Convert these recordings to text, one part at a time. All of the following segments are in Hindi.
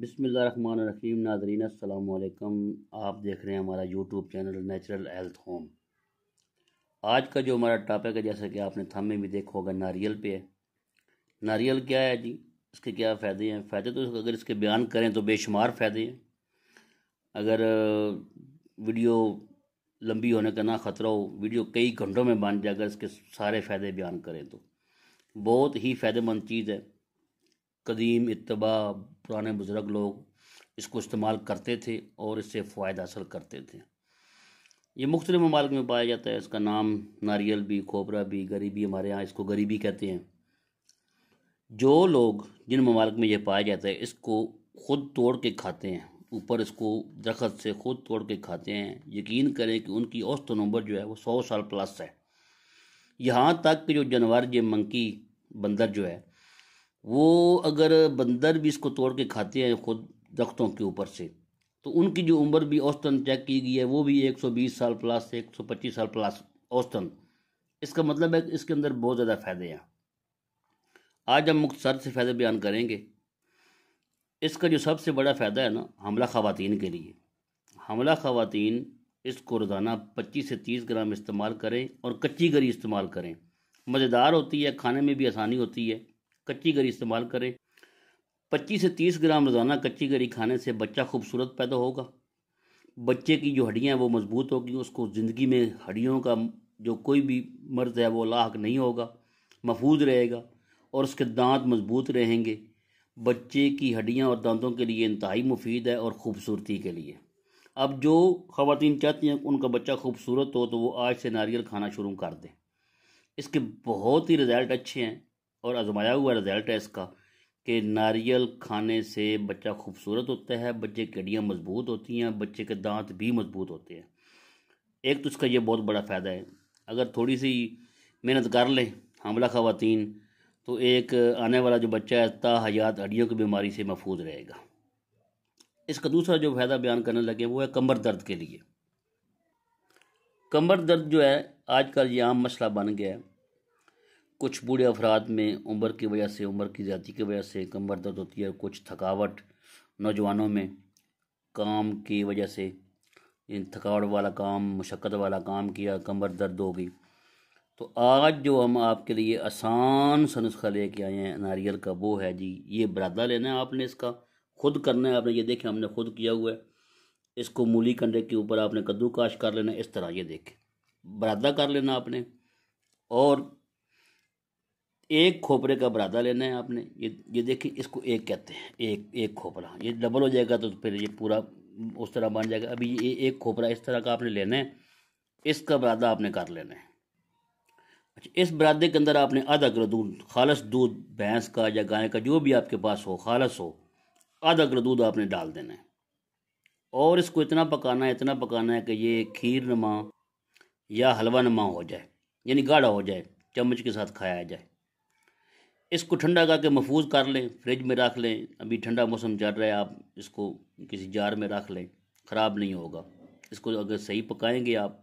रहीम नाजरीन अल्लाम आप देख रहे हैं हमारा YouTube channel natural health home आज का जो हमारा टॉपिक है जैसा कि आपने थम में भी देखा होगा नारियल पे है नारियल क्या है जी इसके क्या फ़ायदे हैं फ़ायदे तो अगर इसके बयान करें तो बेशुमार फ़ायदे हैं अगर वीडियो लंबी होने का ना ख़तरा हो वीडियो कई घंटों में बन जाए अगर इसके सारे फ़ायदे बयान करें तो बहुत ही फ़ायदेमंद चीज़ है कदीम इतबा पुराने बुज़ुर्ग लोग इसको इस्तेमाल करते थे और इससे फ़ायदा हासिल करते थे ये मुख्त ममालिक में पाया जाता है इसका नाम नारियल भी खोपरा भी गरीबी हमारे यहाँ इसको गरीबी कहते हैं जो लोग जिन ममालिक में यह पाया जाता है इसको खुद तोड़ के खाते हैं ऊपर इसको दरखत से खुद तोड़ के खाते हैं यकीन करें कि उनकी औसत नंबर जो है वो सौ साल प्लस है यहाँ तक कि जो जानवर ये मंकी बंदर जो है वो अगर बंदर भी इसको तोड़ के खाते हैं खुद दख्तों के ऊपर से तो उनकी जो उम्र भी औसतन चेक की गई है वो भी 120 साल प्लस 125 साल प्लस औसतन इसका मतलब है कि इसके अंदर बहुत ज़्यादा फ़ायदे हैं आज हम मुख्तसर से फ़ायदे बयान करेंगे इसका जो सबसे बड़ा फ़ायदा है ना हमला ख़वान के लिए हमला ख़वान इसको रोज़ाना 25 से 30 ग्राम इस्तेमाल करें और कच्ची गरी इस्तेमाल करें मज़ेदार होती है खाने में भी आसानी होती है कच्ची गरी इस्तेमाल करें 25 से 30 ग्राम रोज़ाना कच्ची गरी खाने से बच्चा खूबसूरत पैदा होगा बच्चे की जो हड्डियाँ हैं वो मजबूत होगी उसको ज़िंदगी में हड्डियों का जो कोई भी मर्ज़ है वो लाक नहीं होगा महफूज रहेगा और उसके दांत मजबूत रहेंगे बच्चे की हड्डियाँ और दांतों के लिए इंतहाई मुफीद है और ख़ूबसूरती के लिए अब जो ख़वान चाहती हैं उनका बच्चा खूबसूरत हो तो वो आज से नारियल खाना शुरू कर दें इसके बहुत ही रिज़ल्ट अच्छे हैं और आजमाया हुआ रिजल्ट है इसका कि नारियल खाने से बच्चा खूबसूरत होता है बच्चे की हड्डियाँ मजबूत होती हैं बच्चे के दांत भी मजबूत होते हैं एक तो इसका यह बहुत बड़ा फ़ायदा है अगर थोड़ी सी मेहनत कर लें हमला खातन तो एक आने वाला जो बच्चा है ता हयात हड्डियों की बीमारी से महफूज रहेगा इसका दूसरा जो फ़ायदा बयान करने लगे वो है कमर दर्द के लिए कमर दर्द जो है आजकल ये आम मसला बन गया है कुछ बूढ़े अफराद में उम्र की वजह से उम्र की ज़्यादा की वजह से कमर दर्द होती है कुछ थकावट नौजवानों में काम की वजह से इन थकावट वाला काम मशक्क़त वाला काम किया कमर दर्द हो गई तो आज जो हम आपके लिए आसान सा नुस्खा लेके आए हैं नारियल का वो है जी ये बरादा लेना है आपने इसका खुद करना है आपने ये देखें हमने खुद किया हुआ है इसको मूली कंडे के ऊपर आपने कद्दूकाश कर लेना इस तरह ये देखें बरादा कर लेना आपने और एक खोपरे का बरादा लेना है आपने ये ये देखिए इसको एक कहते हैं एक एक खोपरा ये डबल हो जाएगा तो फिर ये पूरा उस तरह बन जाएगा अभी ये एक खोपरा इस तरह का आपने लेना है इसका बरादा आपने कर लेना है अच्छा इस बरादे के अंदर आपने आधा किलो दूध खालस दूध भैंस का या गाय का जो भी आपके पास हो खालस हो आधा किलो दूध आपने डाल देना है और इसको इतना पकाना है इतना पकाना है कि ये खीर नमा या हलवा नमा हो जाए यानी गाढ़ा हो जाए चम्मच के साथ खाया जाए इसको ठंडा करके महफूज कर लें फ्रिज में रख लें अभी ठंडा मौसम चल रहा है आप इसको किसी जार में रख लें ख़राब नहीं होगा इसको अगर सही पकाएंगे आप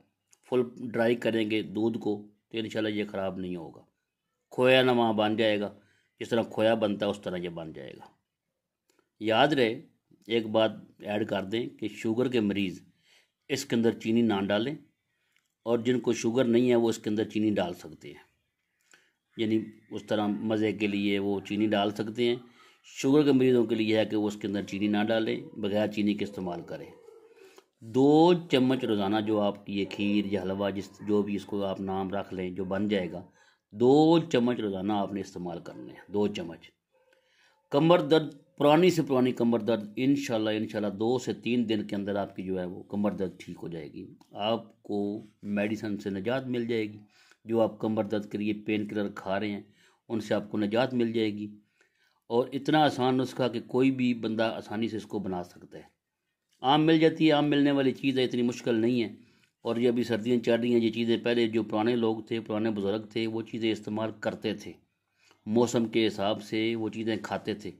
फुल ड्राई करेंगे दूध को तो इन ये ख़राब नहीं होगा खोया नमा बन जाएगा जिस तरह खोया बनता है उस तरह ये बन जाएगा याद रहे एक बात ऐड कर दें कि शुगर के मरीज़ इसके अंदर चीनी ना डालें और जिनको शुगर नहीं है वो इसके अंदर चीनी डाल सकते हैं यानी उस तरह मज़े के लिए वो चीनी डाल सकते हैं शुगर के मरीज़ों के लिए है कि वो उसके अंदर चीनी ना डालें बगैर चीनी के इस्तेमाल करें दो चम्मच रोज़ाना जो आपकी ये खीर या हलवा जिस जो भी इसको आप नाम रख लें जो बन जाएगा दो चम्मच रोज़ाना आपने इस्तेमाल करने हैं दो चम्मच कमर दर्द पुरानी से पुरानी कमर दर्द इन इन दो से तीन दिन के अंदर आपकी जो है वो कमर दर्द ठीक हो जाएगी आपको मेडिसन से निजात मिल जाएगी जो आप कमर दर्द के लिए पेन किलर खा रहे हैं उनसे आपको निजात मिल जाएगी और इतना आसान नुस्खा कि कोई भी बंदा आसानी से इसको बना सकता है आम मिल जाती है आम मिलने वाली चीज़ है इतनी मुश्किल नहीं है और ये अभी सर्दियाँ चल रही हैं ये चीज़ें पहले जो पुराने लोग थे पुराने बुज़ुर्ग थे वो चीज़ें इस्तेमाल करते थे मौसम के हिसाब से वो चीज़ें खाते थे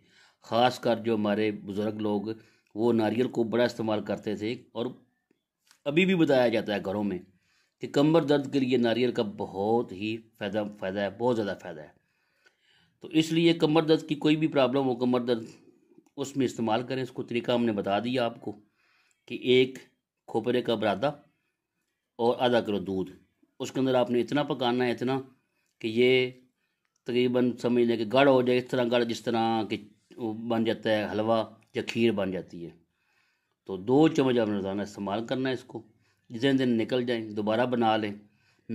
ख़ास कर जो हमारे बुज़ुर्ग लोग वो नारियल को बड़ा इस्तेमाल करते थे और अभी भी बताया जाता है घरों में कि कमर दर्द के लिए नारियल का बहुत ही फ़ायदा फ़ायदा है बहुत ज़्यादा फ़ायदा है तो इसलिए कमर दर्द की कोई भी प्रॉब्लम हो कमर दर्द उसमें इस्तेमाल करें इसको तरीका हमने बता दिया आपको कि एक खोपरे का बरादा और आधा किलो दूध उसके अंदर आपने इतना पकाना है इतना कि ये तकरीबन समझ लें कि गाढ़ा हो जाए इस तरह गाढ़ा जिस तरह कि वो बन जाता है हलवा या खीर बन जाती है तो दो चम्मच आपने रोज़ाना इस्तेमाल करना है इसको जितने दिन निकल जाए दोबारा बना लें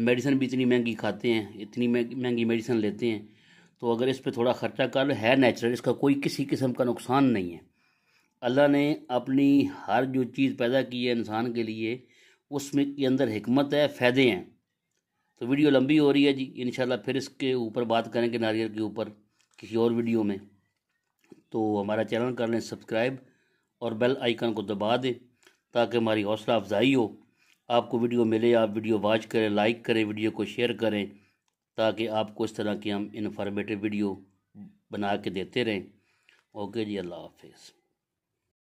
मेडिसिन भी इतनी महंगी खाते हैं इतनी महंगी मेडिसिन लेते हैं तो अगर इस पर थोड़ा ख़र्चा कर लो है नेचुरल इसका कोई किसी किस्म का नुकसान नहीं है अल्लाह ने अपनी हर जो चीज़ पैदा की है इंसान के लिए उसमें के अंदर हमत है फ़ायदे हैं तो वीडियो लंबी हो रही है जी इन फिर इसके ऊपर बात करेंगे नारियल के ऊपर किसी और वीडियो में तो हमारा चैनल कर लें सब्सक्राइब और बेल आइकन को दबा दें ताकि हमारी हौसला अफजाई हो आपको वीडियो मिले आप वीडियो वॉच करें लाइक करें वीडियो को शेयर करें ताकि आपको इस तरह की हम इन्फॉर्मेटिव वीडियो बना के देते रहें ओके जी अल्लाह हाफिज़